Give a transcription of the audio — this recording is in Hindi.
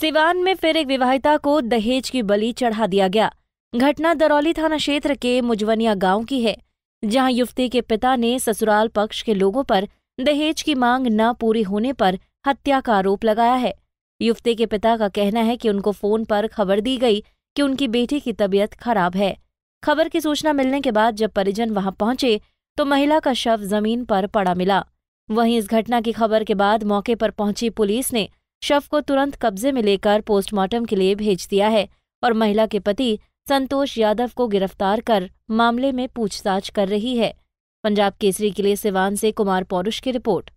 सिवान में फिर एक विवाहिता को दहेज की बलि चढ़ा दिया गया घटना दरौली थाना क्षेत्र के मुजवनिया गांव की है जहां युवती के पिता ने ससुराल पक्ष के लोगों पर दहेज की मांग न पूरी होने पर हत्या का आरोप लगाया है युवती के पिता का कहना है कि उनको फोन पर खबर दी गई कि उनकी बेटी की तबीयत खराब है खबर की सूचना मिलने के बाद जब परिजन वहां पहुंचे तो महिला का शव जमीन पर पड़ा मिला वहीं इस घटना की खबर के बाद मौके पर पहुंची पुलिस ने शव को तुरंत कब्जे में लेकर पोस्टमार्टम के लिए भेज दिया है और महिला के पति संतोष यादव को गिरफ्तार कर मामले में पूछताछ कर रही है पंजाब केसरी के लिए सिवान से कुमार पौरुष की रिपोर्ट